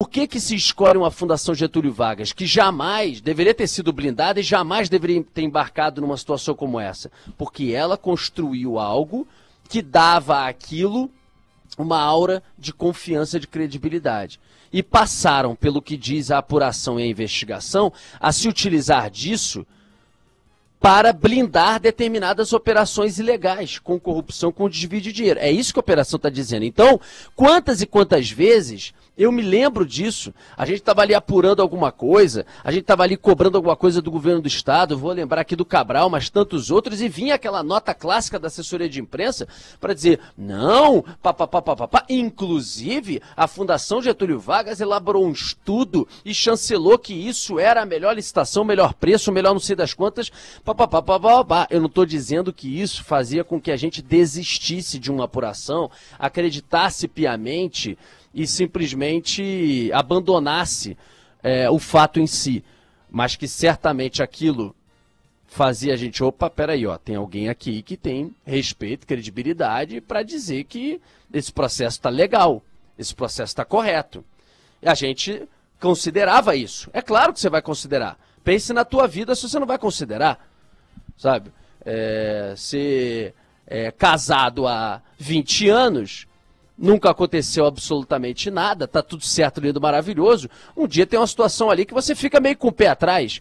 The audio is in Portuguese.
Por que, que se escolhe uma Fundação Getúlio Vargas, que jamais deveria ter sido blindada e jamais deveria ter embarcado numa situação como essa? Porque ela construiu algo que dava aquilo uma aura de confiança, de credibilidade. E passaram, pelo que diz a apuração e a investigação, a se utilizar disso para blindar determinadas operações ilegais, com corrupção, com desvio de dinheiro. É isso que a operação está dizendo. Então, quantas e quantas vezes eu me lembro disso. A gente estava ali apurando alguma coisa, a gente estava ali cobrando alguma coisa do governo do Estado, vou lembrar aqui do Cabral, mas tantos outros, e vinha aquela nota clássica da assessoria de imprensa para dizer: não, papapá, Inclusive, a Fundação Getúlio Vargas elaborou um estudo e chancelou que isso era a melhor licitação, melhor preço, melhor não sei das quantas. Papapá, Eu não estou dizendo que isso fazia com que a gente desistisse de uma apuração, acreditasse piamente e simplesmente simplesmente abandonasse é, o fato em si, mas que certamente aquilo fazia a gente, opa, peraí, ó, tem alguém aqui que tem respeito, credibilidade para dizer que esse processo está legal, esse processo está correto. E a gente considerava isso. É claro que você vai considerar. Pense na tua vida se você não vai considerar, sabe? É, ser é, casado há 20 anos nunca aconteceu absolutamente nada, tá tudo certo, lindo, maravilhoso. Um dia tem uma situação ali que você fica meio com o pé atrás.